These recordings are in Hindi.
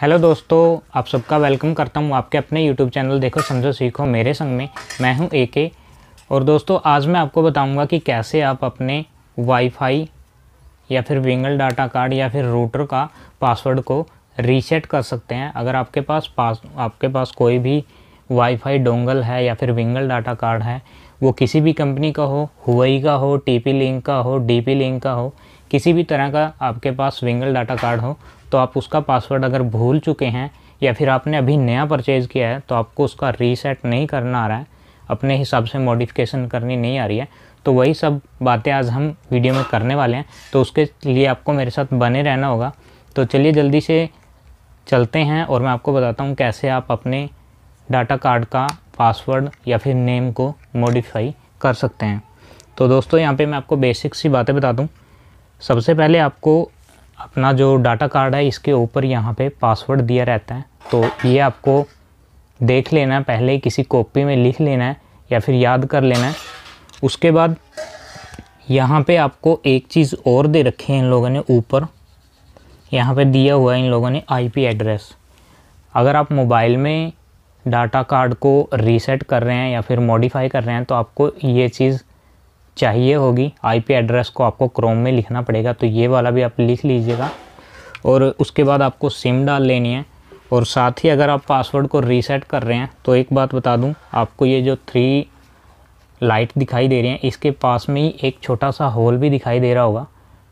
हेलो दोस्तों आप सबका वेलकम करता हूँ आपके अपने यूट्यूब चैनल देखो समझो सीखो मेरे संग में मैं हूँ ए के और दोस्तों आज मैं आपको बताऊँगा कि कैसे आप अपने वाईफाई या फिर विंगल डाटा कार्ड या फिर रूटर का पासवर्ड को रीसेट कर सकते हैं अगर आपके पास पास आपके पास कोई भी वाईफाई डोंगल है या फिर विंगल डाटा कार्ड है वो किसी भी कंपनी का हो हुई का हो टी लिंक का हो डी लिंक का हो किसी भी तरह का आपके पास विंगल डाटा कार्ड हो तो आप उसका पासवर्ड अगर भूल चुके हैं या फिर आपने अभी नया परचेज़ किया है तो आपको उसका रीसेट नहीं करना आ रहा है अपने हिसाब से मॉडिफिकेशन करनी नहीं आ रही है तो वही सब बातें आज हम वीडियो में करने वाले हैं तो उसके लिए आपको मेरे साथ बने रहना होगा तो चलिए जल्दी से चलते हैं और मैं आपको बताता हूँ कैसे आप अपने डाटा कार्ड का पासवर्ड या फिर नेम को मॉडिफाई कर सकते हैं तो दोस्तों यहाँ पे मैं आपको बेसिक सी बातें बता दूँ सबसे पहले आपको अपना जो डाटा कार्ड है इसके ऊपर यहाँ पे पासवर्ड दिया रहता है तो ये आपको देख लेना है पहले किसी कॉपी में लिख लेना है या फिर याद कर लेना है उसके बाद यहाँ पे आपको एक चीज़ और दे रखी है इन लोगों ने ऊपर यहाँ पे दिया हुआ है इन लोगों ने आईपी एड्रेस अगर आप मोबाइल में डाटा कार्ड को रीसेट कर रहे हैं या फिर मॉडिफाई कर रहे हैं तो आपको ये चीज़ चाहिए होगी आईपी एड्रेस को आपको क्रोम में लिखना पड़ेगा तो ये वाला भी आप लिख लीजिएगा और उसके बाद आपको सिम डाल लेनी है और साथ ही अगर आप पासवर्ड को रीसेट कर रहे हैं तो एक बात बता दूं आपको ये जो थ्री लाइट दिखाई दे रही हैं इसके पास में ही एक छोटा सा होल भी दिखाई दे रहा होगा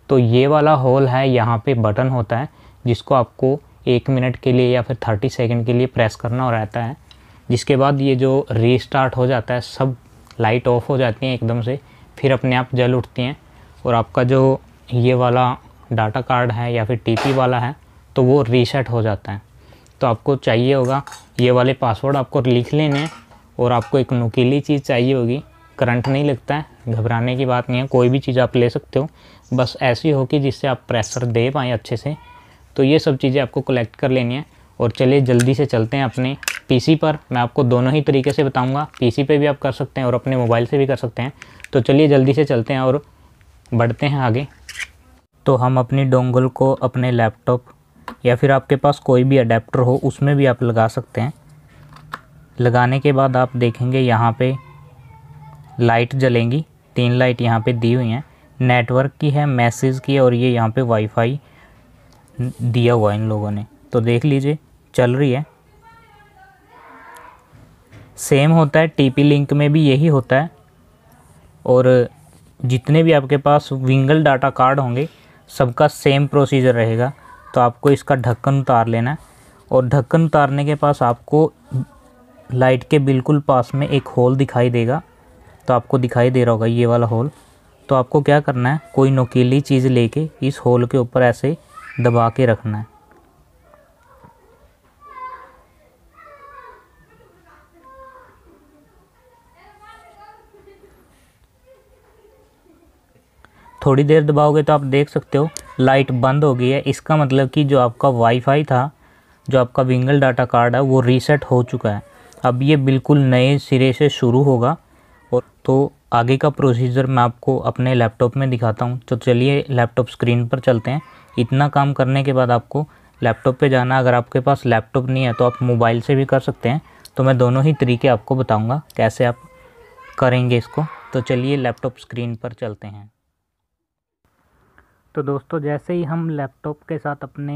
तो ये वाला होल है यहाँ पर बटन होता है जिसको आपको एक मिनट के लिए या फिर थर्टी सेकेंड के लिए प्रेस करना रहता है जिसके बाद ये जो रीस्टार्ट हो जाता है सब लाइट ऑफ हो जाती हैं एकदम से फिर अपने आप जल उठती हैं और आपका जो ये वाला डाटा कार्ड है या फिर टीपी वाला है तो वो रीसेट हो जाता है तो आपको चाहिए होगा ये वाले पासवर्ड आपको लिख लेने हैं और आपको एक नुकीली चीज़ चाहिए होगी करंट नहीं लगता है घबराने की बात नहीं है कोई भी चीज़ आप ले सकते हो बस ऐसी हो कि जिससे आप प्रेशर दे पाएँ अच्छे से तो ये सब चीज़ें आपको कलेक्ट कर लेनी है और चलिए जल्दी से चलते हैं अपने पीसी पर मैं आपको दोनों ही तरीके से बताऊंगा पीसी पे भी आप कर सकते हैं और अपने मोबाइल से भी कर सकते हैं तो चलिए जल्दी से चलते हैं और बढ़ते हैं आगे तो हम अपनी डोंगल को अपने लैपटॉप या फिर आपके पास कोई भी अडेप्टर हो उसमें भी आप लगा सकते हैं लगाने के बाद आप देखेंगे यहाँ पे लाइट जलेंगी तीन लाइट यहाँ पे दी हुई हैं नेटवर्क की है मैसेज की है और ये यहाँ पे वाईफाई दिया हुआ है इन लोगों ने तो देख लीजिए चल रही है सेम होता है टीपी लिंक में भी यही होता है और जितने भी आपके पास विंगल डाटा कार्ड होंगे सबका सेम प्रोसीजर रहेगा तो आपको इसका ढक्कन उतार लेना है और ढक्कन उतारने के पास आपको लाइट के बिल्कुल पास में एक होल दिखाई देगा तो आपको दिखाई दे रहा होगा ये वाला होल तो आपको क्या करना है कोई नोकीली चीज़ लेके इस होल के ऊपर ऐसे दबा के रखना है थोड़ी देर दबाओगे तो आप देख सकते हो लाइट बंद हो गई है इसका मतलब कि जो आपका वाईफाई था जो आपका विंगल डाटा कार्ड है वो रीसेट हो चुका है अब ये बिल्कुल नए सिरे से शुरू होगा और तो आगे का प्रोसीजर मैं आपको अपने लैपटॉप में दिखाता हूँ तो चलिए लैपटॉप स्क्रीन पर चलते हैं इतना काम करने के बाद आपको लैपटॉप पे जाना अगर आपके पास लैपटॉप नहीं है तो आप मोबाइल से भी कर सकते हैं तो मैं दोनों ही तरीके आपको बताऊँगा कैसे आप करेंगे इसको तो चलिए लैपटॉप स्क्रीन पर चलते हैं तो दोस्तों जैसे ही हम लैपटॉप के साथ अपने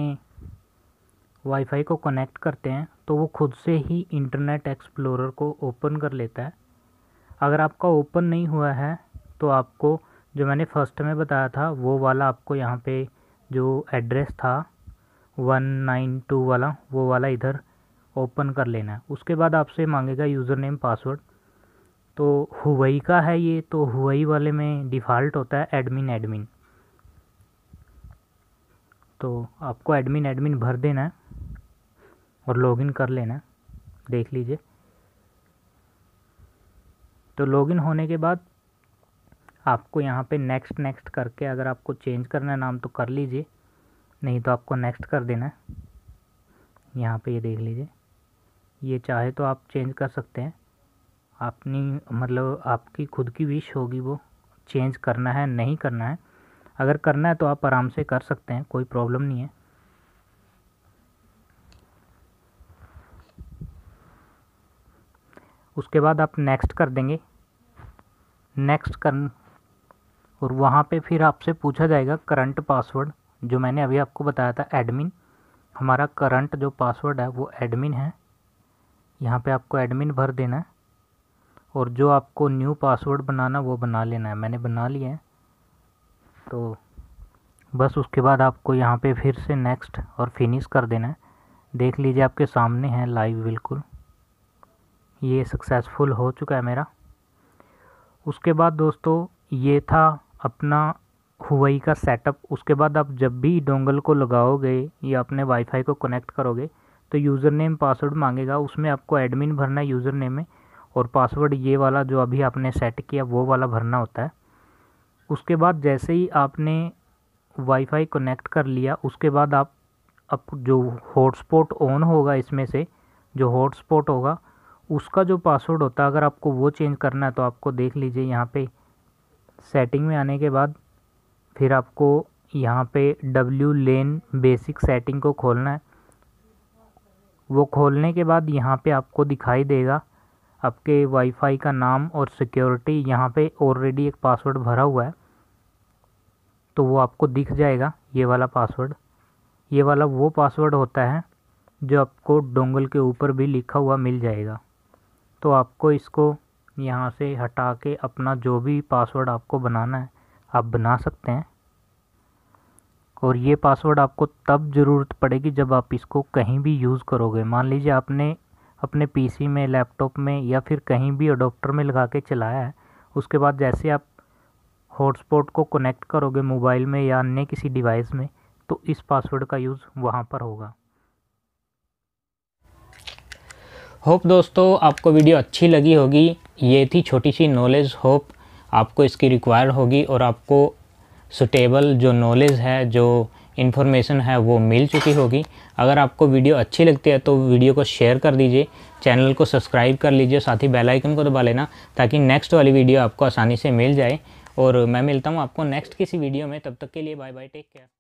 वाईफाई को कनेक्ट करते हैं तो वो खुद से ही इंटरनेट एक्सप्लोरर को ओपन कर लेता है अगर आपका ओपन नहीं हुआ है तो आपको जो मैंने फर्स्ट में बताया था वो वाला आपको यहाँ पे जो एड्रेस था वन नाइन टू वाला वो वाला इधर ओपन कर लेना है उसके बाद आपसे मांगेगा यूज़र नेम पासवर्ड तो हुवई का है ये तो हुवई वाले में डिफ़ॉल्ट होता है एडमिन एडमिन तो आपको एडमिन एडमिन भर देना है और लॉगिन कर लेना देख लीजिए तो लॉगिन होने के बाद आपको यहाँ पे नेक्स्ट नेक्स्ट करके अगर आपको चेंज करना है नाम तो कर लीजिए नहीं तो आपको नेक्स्ट कर देना है यहाँ पे ये देख लीजिए ये चाहे तो आप चेंज कर सकते हैं अपनी मतलब आपकी खुद की विश होगी वो चेंज करना है नहीं करना है अगर करना है तो आप आराम से कर सकते हैं कोई प्रॉब्लम नहीं है उसके बाद आप नेक्स्ट कर देंगे नेक्स्ट कर और वहाँ पे फिर आपसे पूछा जाएगा करंट पासवर्ड जो मैंने अभी आपको बताया था एडमिन हमारा करंट जो पासवर्ड है वो एडमिन है यहाँ पे आपको एडमिन भर देना है और जो आपको न्यू पासवर्ड बनाना वो बना लेना है मैंने बना लिया है तो बस उसके बाद आपको यहाँ पे फिर से नेक्स्ट और फिनिश कर देना है देख लीजिए आपके सामने है लाइव बिल्कुल ये सक्सेसफुल हो चुका है मेरा उसके बाद दोस्तों ये था अपना हुई का सेटअप उसके बाद आप जब भी डोंगल को लगाओगे या अपने वाईफाई को कनेक्ट करोगे तो यूज़र नेम पासवर्ड मांगेगा उसमें आपको एडमिन भरना है यूज़र नेम में और पासवर्ड ये वाला जो अभी आपने सेट किया वो वाला भरना होता है उसके बाद जैसे ही आपने वाईफाई कनेक्ट कर लिया उसके बाद आप अब जो हॉटस्पॉट ऑन होगा इसमें से जो हॉटस्पॉट होगा उसका जो पासवर्ड होता है अगर आपको वो चेंज करना है तो आपको देख लीजिए यहाँ पे सेटिंग में आने के बाद फिर आपको यहाँ पे डब्ल्यू लेन बेसिक सेटिंग को खोलना है वो खोलने के बाद यहाँ पे आपको दिखाई देगा आपके वाईफाई का नाम और सिक्योरिटी यहाँ पे ऑलरेडी एक पासवर्ड भरा हुआ है तो वो आपको दिख जाएगा ये वाला पासवर्ड ये वाला वो पासवर्ड होता है जो आपको डोंगल के ऊपर भी लिखा हुआ मिल जाएगा तो आपको इसको यहाँ से हटा के अपना जो भी पासवर्ड आपको बनाना है आप बना सकते हैं और ये पासवर्ड आपको तब ज़रूरत पड़ेगी जब आप इसको कहीं भी यूज़ करोगे मान लीजिए आपने अपने पीसी में लैपटॉप में या फिर कहीं भी अडोप्टर में लगा के चलाया है उसके बाद जैसे आप हॉटस्पॉट को कनेक्ट करोगे मोबाइल में या अन्य किसी डिवाइस में तो इस पासवर्ड का यूज़ वहाँ पर होगा होप दोस्तों आपको वीडियो अच्छी लगी होगी ये थी छोटी सी नॉलेज होप आपको इसकी रिक्वायर होगी और आपको सुटेबल जो नॉलेज है जो इन्फॉर्मेशन है वो मिल चुकी होगी अगर आपको वीडियो अच्छी लगती है तो वीडियो को शेयर कर दीजिए चैनल को सब्सक्राइब कर लीजिए साथ ही बेल आइकन को दबा लेना ताकि नेक्स्ट वाली वीडियो आपको आसानी से मिल जाए और मैं मिलता हूँ आपको नेक्स्ट किसी वीडियो में तब तक के लिए बाय बाय टेक केयर